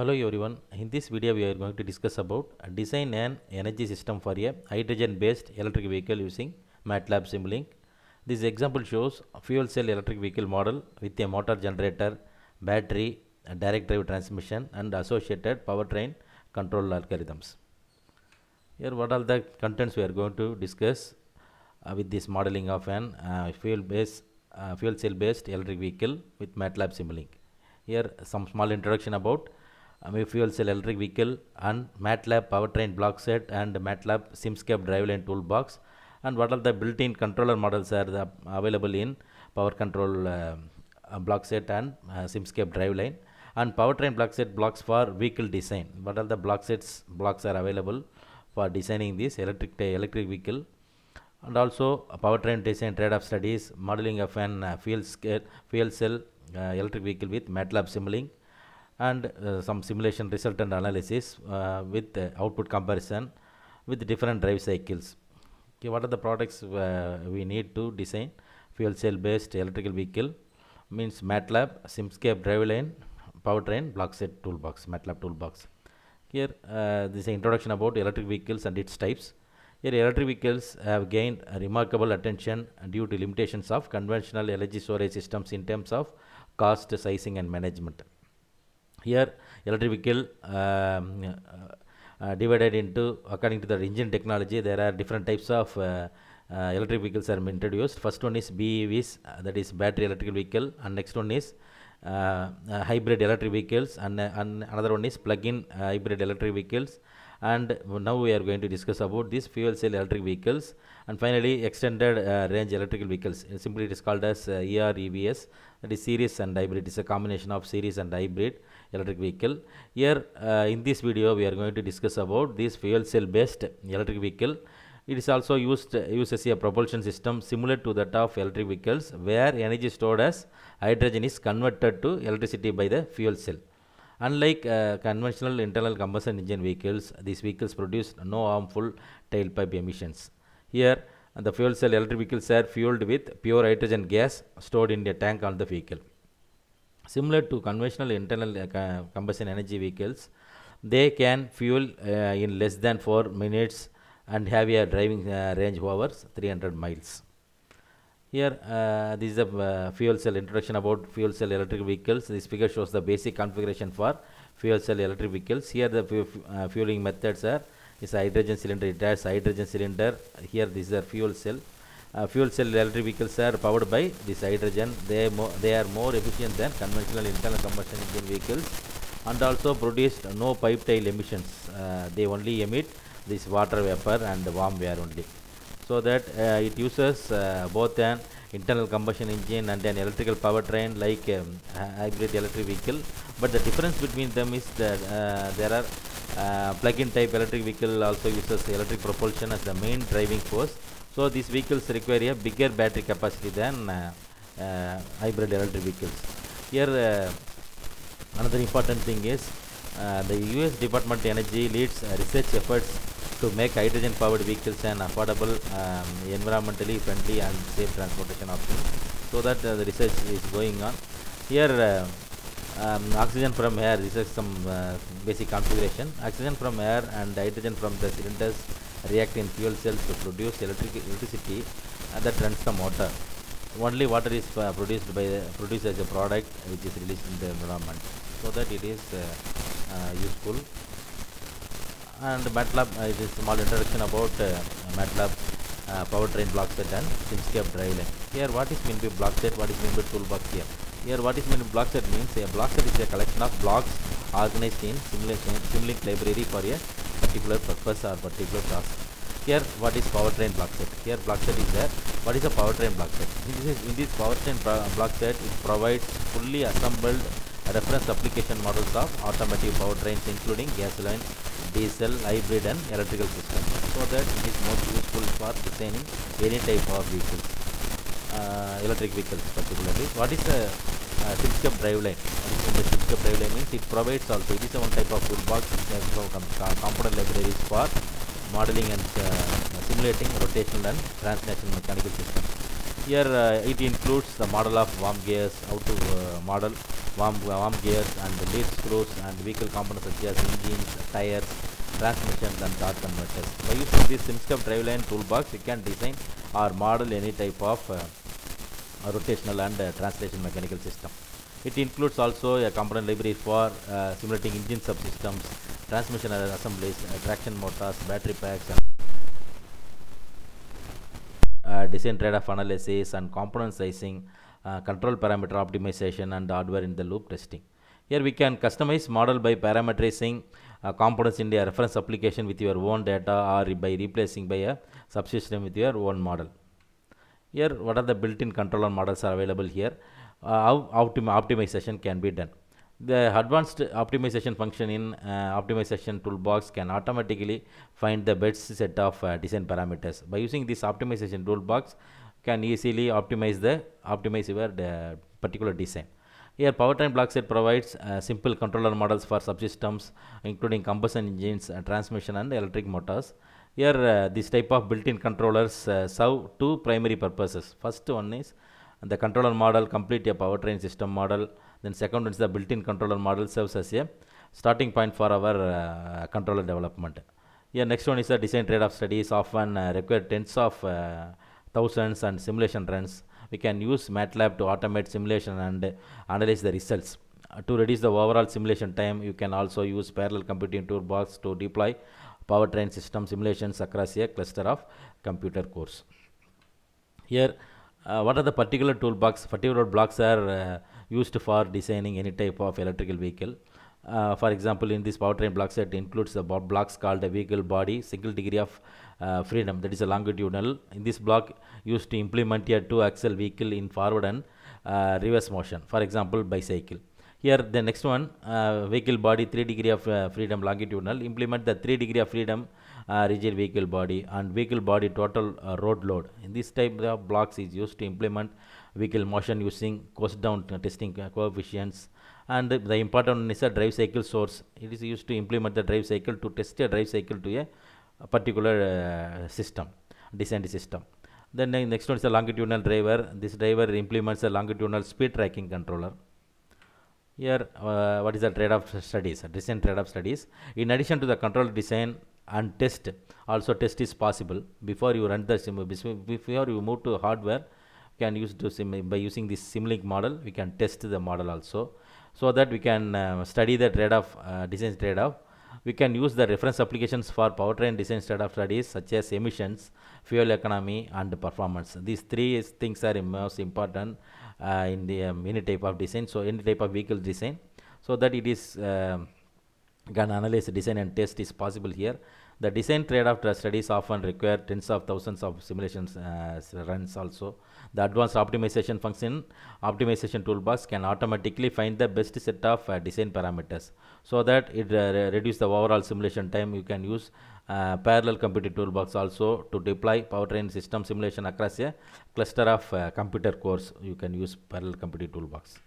Hello everyone, in this video we are going to discuss about design an energy system for a hydrogen based electric vehicle using MATLAB Simulink. This example shows a fuel cell electric vehicle model with a motor generator, battery, direct drive transmission and associated powertrain control algorithms. Here what are the contents we are going to discuss uh, with this modeling of an uh, fuel based uh, fuel cell based electric vehicle with MATLAB Simulink. Here some small introduction about fuel cell electric vehicle and MATLAB powertrain block set and MATLAB SimScape driveline toolbox and what are the built-in controller models are the, available in power control uh, uh block set and uh, SimScape driveline and powertrain block set blocks for vehicle design. What are the block sets blocks are available for designing this electric uh, electric vehicle and also uh, powertrain design trade-off studies, modeling of an uh, fuel, scale, fuel cell electric vehicle with MATLAB simulating and uh, some simulation result and analysis uh, with output comparison with different drive cycles. Okay, what are the products uh, we need to design? Fuel cell based electrical vehicle means MATLAB, Simscape driveline, powertrain, block set toolbox, MATLAB toolbox. Here uh, this is introduction about electric vehicles and its types. Here electric vehicles have gained remarkable attention due to limitations of conventional energy storage systems in terms of cost, sizing and management. Here electric vehicle um, uh, uh, divided into according to the engine technology there are different types of uh, uh, electric vehicles are introduced. First one is BEVs that is battery electric vehicle and next one is hybrid electric vehicles and, and another one is plug-in hybrid electric vehicles and now we are going to discuss about these fuel cell electric vehicles and finally extended uh, range electrical vehicles uh, simply it is called as uh, EREVs that is series and hybrid it's a combination of series and hybrid electric vehicle here uh, in this video we are going to discuss about this fuel cell based electric vehicle it is also used uh, uses used as a propulsion system similar to that of electric vehicles where energy stored as hydrogen is converted to electricity by the fuel cell Unlike uh, conventional internal combustion engine vehicles, these vehicles produce no harmful tailpipe emissions. Here, the fuel cell electric vehicles are fueled with pure hydrogen gas stored in the tank on the vehicle. Similar to conventional internal uh, combustion energy vehicles, they can fuel uh, in less than 4 minutes and have a driving uh, range of over 300 miles. Here, uh, this is a uh, fuel cell introduction about fuel cell electric vehicles. This figure shows the basic configuration for fuel cell electric vehicles. Here, the uh, fueling methods are is hydrogen cylinder. It has hydrogen cylinder. Here, this is fuel cell. Uh, fuel cell electric vehicles are powered by this hydrogen. They they are more efficient than conventional internal combustion engine vehicles, and also produce no pipe tail emissions. Uh, they only emit this water vapor and warm air only so that uh, it uses uh, both an internal combustion engine and an electrical powertrain like um, hybrid electric vehicle but the difference between them is that uh, there are uh, plug-in type electric vehicle also uses electric propulsion as the main driving force so these vehicles require a bigger battery capacity than uh, uh, hybrid electric vehicles here another important thing is the US Department of Energy leads research efforts to make hydrogen powered vehicles an affordable, um, environmentally friendly and safe transportation option. So that uh, the research is going on. Here uh, um, oxygen from air, this is some uh, basic configuration. Oxygen from air and hydrogen from the cylinders react in fuel cells to produce electric electricity that runs the motor. Only water is uh, produced by produced as a product which is released in the environment so that it is uh, uh, useful and MATLAB uh, is a small introduction about uh, MATLAB uh, powertrain block set and Simscape driveline. Here what is meant by block set, what is meant by toolbox here. Here what is meant by block set means a block set is a collection of blocks organized in simulation Simulink library for a particular purpose or particular task. Here what is powertrain block set? Here block set is there. What is a powertrain block set? In this, in this powertrain block set it provides fully assembled reference application models of automotive powertrains including gasoline, diesel, hybrid and electrical system. So that it is most useful for designing any type of vehicles, uh, electric vehicles particularly. What is a uh, six-cup driveline? What is the six-cup line means it provides also, it is one type of toolbox, it has com component libraries for modeling and uh, simulating rotational and translational mechanical systems. Here uh, it includes the model of warm gears, how to uh, model warm, warm gears and the lead screws and vehicle components such as engines, tires, transmissions and torque converters. By using this SimScap driveline toolbox, you can design or model any type of uh, rotational and uh, translation mechanical system. It includes also a component library for uh, simulating engine subsystems, transmission assemblies, uh, traction motors, battery packs and uh, design trade-off analysis and component sizing, uh, control parameter optimization and hardware in the loop testing. Here we can customize model by parameterizing uh, components in the reference application with your own data or by replacing by a subsystem with your own model. Here what are the built-in controller models are available here, uh, how optim optimization can be done. The advanced optimization function in uh, optimization toolbox can automatically find the best set of uh, design parameters. By using this optimization toolbox, can easily optimize the optimize your uh, particular design. Here powertrain block set provides uh, simple controller models for subsystems including combustion engines, uh, transmission and electric motors. Here uh, this type of built-in controllers uh, serve two primary purposes. First one is the controller model complete a powertrain system model then second is the built-in controller model serves as a starting point for our uh, controller development yeah next one is the design trade-off studies often uh, require tens of uh, thousands and simulation runs we can use matlab to automate simulation and analyze the results uh, to reduce the overall simulation time you can also use parallel computing toolbox to deploy powertrain system simulations across a cluster of computer cores here uh, what are the particular toolbox, particular blocks are uh, used for designing any type of electrical vehicle. Uh, for example, in this powertrain block set includes the blocks called the vehicle body, single degree of uh, freedom, that is a longitudinal. In this block, used to implement a two-axle vehicle in forward and uh, reverse motion, for example, bicycle. Here, the next one, uh, vehicle body, 3 degree of freedom, longitudinal, implement the 3 degree of freedom uh, rigid vehicle body and vehicle body total uh, road load. In this type of blocks is used to implement vehicle motion using cost down uh, testing coefficients and the, the important one is a drive cycle source. It is used to implement the drive cycle to test a drive cycle to a, a particular uh, system, descent system. Then the next one is a longitudinal driver. This driver implements a longitudinal speed tracking controller. Here, uh, what is the trade-off studies, descent trade-off studies. In addition to the control design and test also test is possible before you run the sim before you move to hardware you can use to sim by using this simlink model we can test the model also so that we can uh, study the trade-off uh, design trade-off we can use the reference applications for powertrain design trade-off studies such as emissions fuel economy and performance these three is, things are most important uh, in the um, any type of design so any type of vehicle design so that it is um, gun analysis design and test is possible here. The design trade-off studies often require tens of thousands of simulations uh, runs also. The advanced optimization function, optimization toolbox can automatically find the best set of uh, design parameters so that it uh, the overall simulation time. You can use uh, parallel computing toolbox also to deploy powertrain system simulation across a cluster of uh, computer cores. You can use parallel computing toolbox.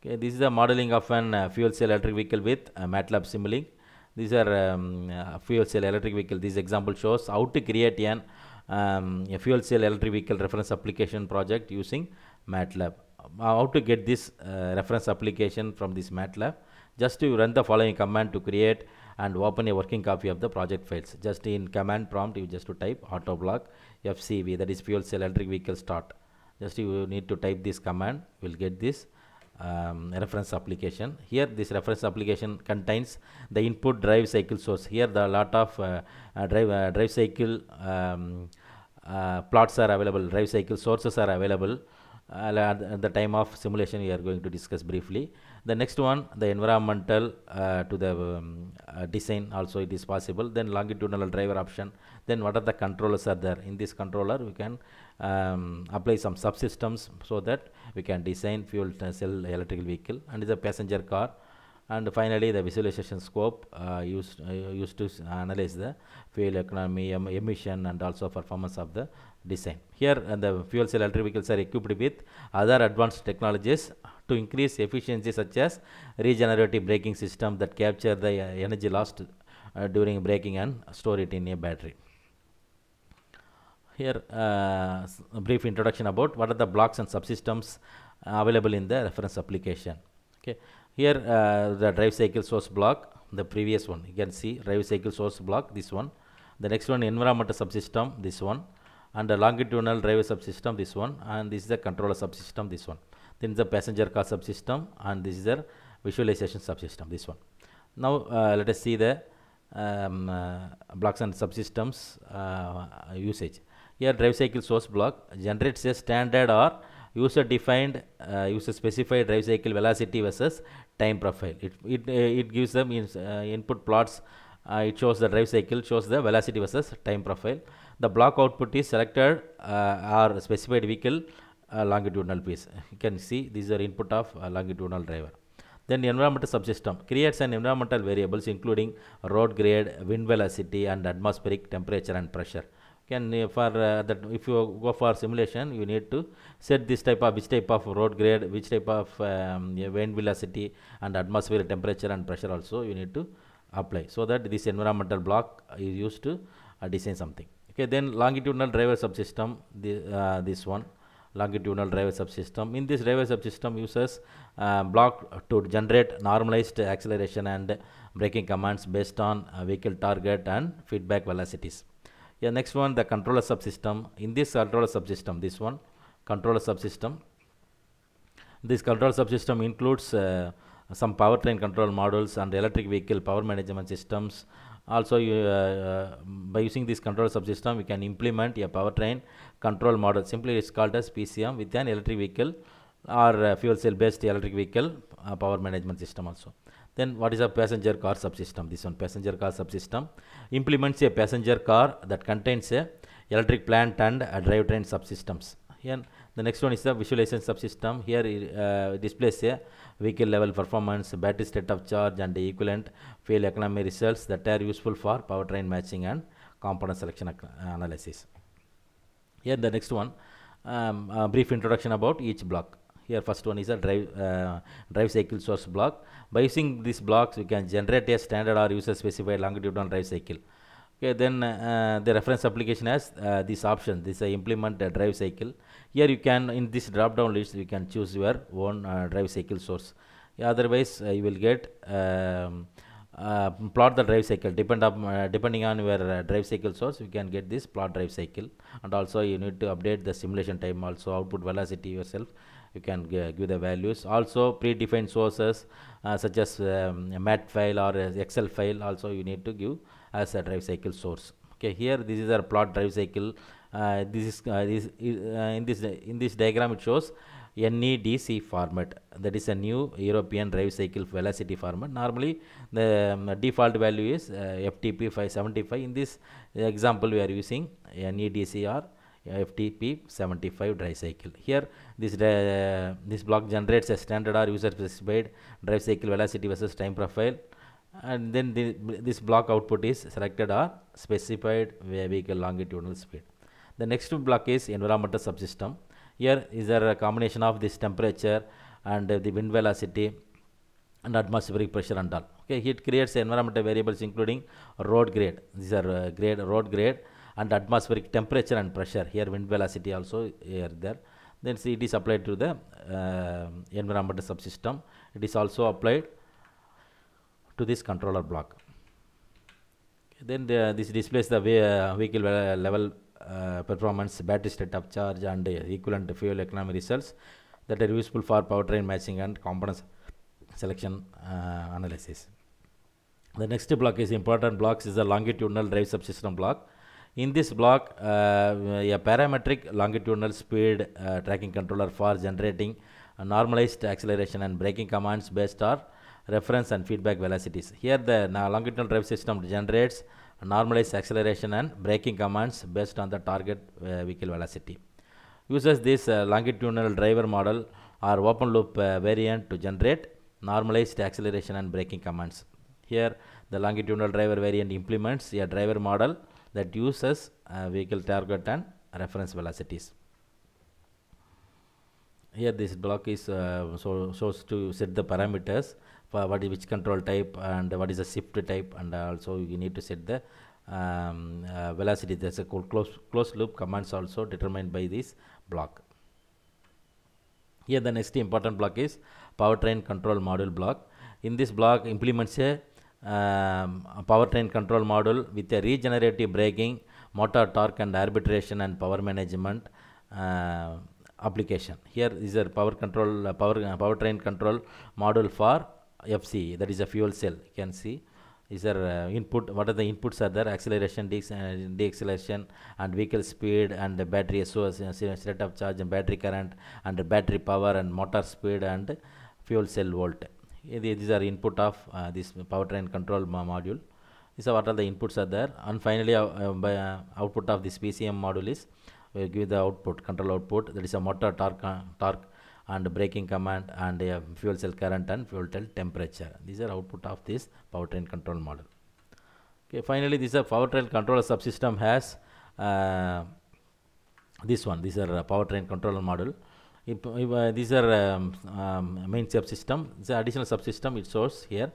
Okay, this is the modeling of an uh, fuel cell electric vehicle with uh, MATLAB Simulink. These are um, uh, fuel cell electric vehicle. This example shows how to create an um, a fuel cell electric vehicle reference application project using MATLAB. How to get this uh, reference application from this MATLAB? Just you run the following command to create and open a working copy of the project files. Just in command prompt, you just to type autoblock FCV, that is fuel cell electric vehicle start. Just you need to type this command, you will get this um, reference application. Here this reference application contains the input drive cycle source. Here the lot of uh, uh, drive, uh, drive cycle um, uh, plots are available, drive cycle sources are available. Uh, at the time of simulation we are going to discuss briefly. The next one the environmental uh, to the um, design also it is possible. Then longitudinal driver option. Then what are the controllers are there. In this controller we can um, apply some subsystems so that we can design fuel cell electrical vehicle and the passenger car and finally the visualization scope uh, used uh, used to analyze the fuel economy em emission and also performance of the design here uh, the fuel cell electric vehicles are equipped with other advanced technologies to increase efficiency such as regenerative braking system that capture the uh, energy lost uh, during braking and store it in a battery here, uh, a brief introduction about what are the blocks and subsystems uh, available in the reference application. Okay, here uh, the drive cycle source block, the previous one you can see drive cycle source block, this one. The next one environmental subsystem, this one, and the longitudinal drive subsystem, this one, and this is the controller subsystem, this one. Then the passenger car subsystem, and this is the visualization subsystem, this one. Now uh, let us see the um, uh, blocks and subsystems uh, usage. Here drive cycle source block generates a standard or user defined uh, user specified drive cycle velocity versus time profile. It, it, uh, it gives them in, uh, input plots. Uh, it shows the drive cycle, shows the velocity versus time profile. The block output is selected uh, or specified vehicle longitudinal piece. You can see these are input of longitudinal driver. Then environmental subsystem creates an environmental variables including road grade, wind velocity and atmospheric temperature and pressure can uh, for uh, that if you go for simulation you need to set this type of which type of road grade which type of um, wind velocity and atmosphere temperature and pressure also you need to apply so that this environmental block is used to uh, design something okay then longitudinal driver subsystem the, uh, this one longitudinal driver subsystem in this driver subsystem uses uh, block to generate normalized acceleration and braking commands based on uh, vehicle target and feedback velocities yeah, next one, the controller subsystem. In this controller subsystem, this one, controller subsystem. This controller subsystem includes uh, some powertrain control models and electric vehicle power management systems. Also, you, uh, uh, by using this control subsystem, we can implement a powertrain control model. Simply, it's called as PCM with an electric vehicle or fuel cell based electric vehicle uh, power management system also. Then what is a passenger car subsystem? This one passenger car subsystem implements a passenger car that contains a electric plant and a drivetrain subsystems. Here the next one is the visualization subsystem. Here uh, displays a vehicle level performance, battery state of charge and equivalent fuel economy results that are useful for powertrain matching and component selection uh, analysis. Here the next one, um, brief introduction about each block here first one is a drive uh, drive cycle source block by using these blocks we can generate a standard or user specified longitudinal drive cycle okay then uh, the reference application has uh, this option this is uh, implement a drive cycle here you can in this drop down list you can choose your own uh, drive cycle source otherwise uh, you will get um, plot the drive cycle depend up, depending on your drive cycle source you can get this plot drive cycle and also you need to update the simulation time also output velocity yourself you can give the values also predefined sources uh, such as um, mat file or excel file also you need to give as a drive cycle source okay here this is our plot drive cycle uh, this is uh, this uh, in this in this diagram it shows NEDC format that is a new European drive cycle velocity format normally the um, default value is uh, FTP 575 in this example we are using NEDC or FTP75 drive cycle. Here this, uh, this block generates a standard or user specified drive cycle velocity versus time profile and then the, this block output is selected or specified vehicle longitudinal speed. The next block is environmental subsystem. Here is there a combination of this temperature and uh, the wind velocity and atmospheric pressure and all. Okay, it creates environmental variables including road grade. These are uh, grade road grade and atmospheric temperature and pressure here wind velocity also here there then see it is applied to the uh, environmental subsystem it is also applied to this controller block then the, this displays the vehicle level uh, performance battery state of charge and equivalent fuel economy results that are useful for powertrain matching and components selection uh, analysis the next block is important blocks is the longitudinal drive subsystem block in this block, uh, a parametric longitudinal speed uh, tracking controller for generating normalized acceleration and braking commands based on reference and feedback velocities. Here the uh, longitudinal drive system generates normalized acceleration and braking commands based on the target uh, vehicle velocity. Uses this uh, longitudinal driver model or open loop uh, variant to generate normalized acceleration and braking commands. Here the longitudinal driver variant implements a driver model that uses uh, vehicle target and reference velocities. Here this block is uh, so shows to set the parameters for what is which control type and what is the shift type and also you need to set the um, uh, velocity. There's a close closed loop commands also determined by this block. Here the next important block is powertrain control module block. In this block implements a um, powertrain control module with a regenerative braking, motor torque and arbitration and power management uh, application. Here is a power control, uh, power uh, powertrain control module for FC, that is a fuel cell. You can see is there uh, input, what are the inputs are there, acceleration, uh, deacceleration and vehicle speed and the battery, so uh, state of charge and battery current and battery power and motor speed and fuel cell voltage these are input of uh, this powertrain control module These are what are the inputs are there and finally uh, uh, by output of this PCM module is we give the output control output that is a motor torque torque and braking command and a fuel cell current and fuel cell temperature these are output of this powertrain control model okay finally is a powertrain controller subsystem has uh, this one these are powertrain control model if, if, uh, these are um, um, main subsystem, it's additional subsystem it shows here.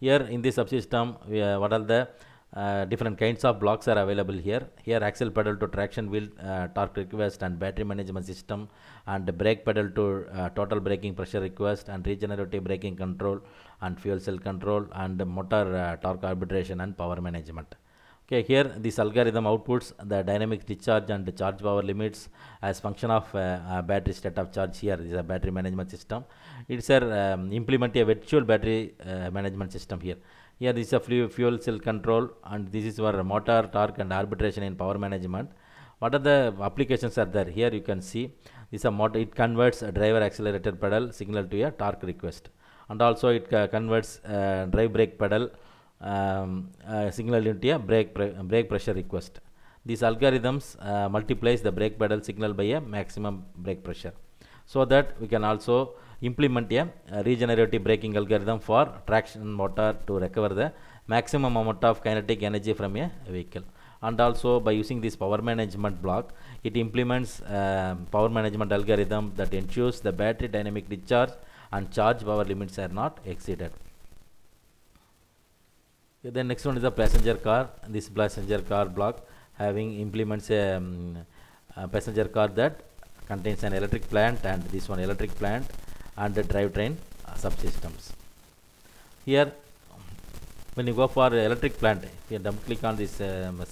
Here in this subsystem, uh, what are the uh, different kinds of blocks are available here. Here axle pedal to traction wheel, uh, torque request and battery management system and brake pedal to uh, total braking pressure request and regenerative braking control and fuel cell control and motor uh, torque arbitration and power management. Okay, here this algorithm outputs the dynamic discharge and the charge power limits as function of uh, battery state of charge here is a battery management system. It's a um, implement a virtual battery uh, management system here. Here this is a fuel, cell control and this is for motor torque and arbitration in power management. What are the applications are there? Here you can see this is a motor, it converts a driver accelerator pedal signal to a torque request and also it uh, converts uh, drive brake pedal signal um, into a brake, pre brake pressure request. These algorithms uh, multiplies the brake pedal signal by a maximum brake pressure. So that we can also implement a, a regenerative braking algorithm for traction motor to recover the maximum amount of kinetic energy from a vehicle and also by using this power management block it implements uh, power management algorithm that ensures the battery dynamic discharge and charge power limits are not exceeded Okay, then next one is the passenger car. This passenger car block having implements a, um, a passenger car that contains an electric plant and this one electric plant and the drivetrain uh, subsystems. Here when you go for electric plant, if you double click on this um,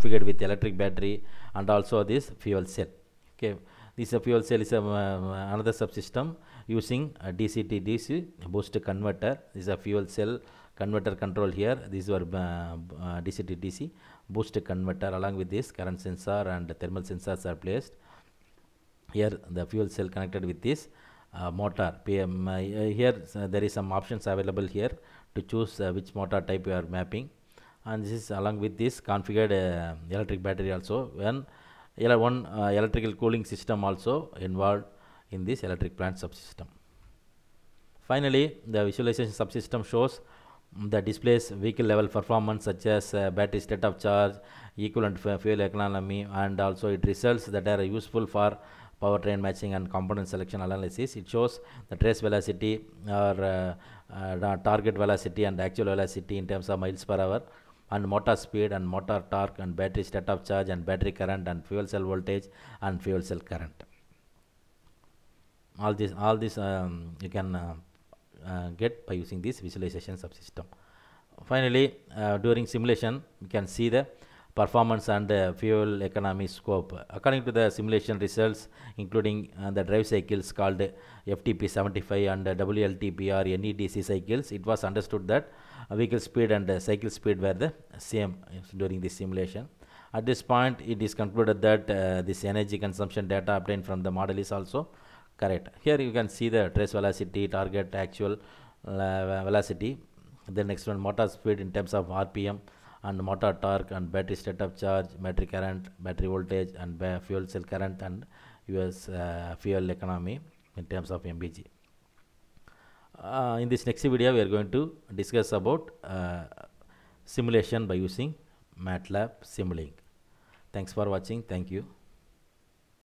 configured with electric battery and also this fuel cell okay this fuel cell is a, um, uh, another subsystem using uh, DC to DC boost converter. This is a fuel cell converter control here. These were uh, uh DC to DC boost converter. Along with this, current sensor and thermal sensors are placed. Here, the fuel cell connected with this uh, motor. PM, uh, here, there is some options available here to choose which motor type you are mapping. And this is along with this configured electric battery also. When one uh, electrical cooling system also involved in this electric plant subsystem. Finally, the visualization subsystem shows the displays vehicle level performance such as uh, battery state of charge, equivalent fuel economy and also it results that are useful for powertrain matching and component selection analysis. It shows the trace velocity or uh, uh, target velocity and actual velocity in terms of miles per hour and motor speed and motor torque and battery state of charge and battery current and fuel cell voltage and fuel cell current. All this, all this um, you can uh, uh, get by using this visualization subsystem Finally, uh, during simulation, you can see the performance and the fuel economy scope. According to the simulation results, including uh, the drive cycles called FTP75 and WLTPR NEDC cycles, it was understood that vehicle speed and cycle speed were the same during the simulation. At this point, it is concluded that uh, this energy consumption data obtained from the model is also correct. Here you can see the trace velocity, target, actual uh, velocity, then one, motor speed in terms of RPM, and motor torque and battery state of charge, battery current, battery voltage and fuel cell current and US uh, fuel economy in terms of MBG. Uh, in this next video, we are going to discuss about uh, simulation by using MATLAB Simulink. Thanks for watching. Thank you.